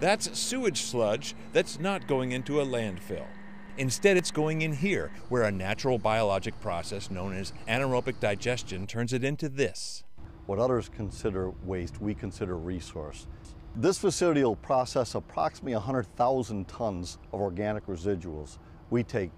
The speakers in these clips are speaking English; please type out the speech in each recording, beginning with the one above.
That's sewage sludge that's not going into a landfill. Instead, it's going in here, where a natural biologic process known as anaerobic digestion turns it into this. What others consider waste, we consider resource. This facility will process approximately 100,000 tons of organic residuals. We take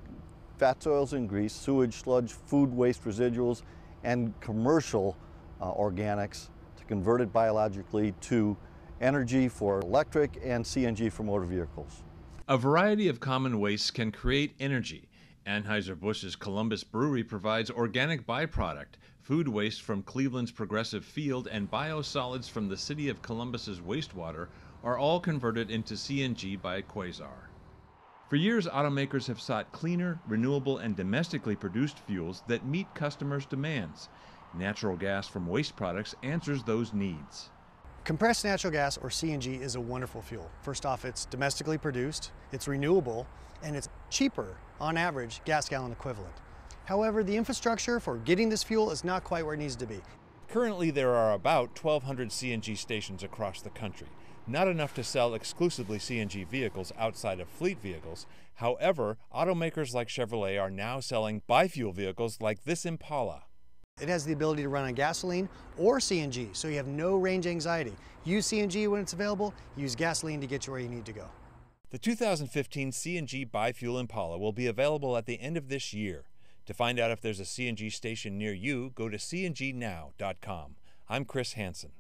fat soils and grease, sewage sludge, food waste residuals, and commercial uh, organics to convert it biologically to energy for electric and CNG for motor vehicles. A variety of common wastes can create energy. Anheuser-Busch's Columbus Brewery provides organic byproduct, food waste from Cleveland's Progressive Field, and biosolids from the city of Columbus's wastewater are all converted into CNG by Quasar. For years, automakers have sought cleaner, renewable, and domestically produced fuels that meet customers' demands. Natural gas from waste products answers those needs. Compressed natural gas, or CNG, is a wonderful fuel. First off, it's domestically produced, it's renewable, and it's cheaper, on average, gas gallon equivalent. However, the infrastructure for getting this fuel is not quite where it needs to be. Currently, there are about 1,200 CNG stations across the country, not enough to sell exclusively CNG vehicles outside of fleet vehicles. However, automakers like Chevrolet are now selling bifuel vehicles like this Impala. It has the ability to run on gasoline or CNG, so you have no range anxiety. Use CNG when it's available, use gasoline to get you where you need to go. The 2015 CNG Bifuel Impala will be available at the end of this year. To find out if there's a CNG station near you, go to cngnow.com. I'm Chris Hansen.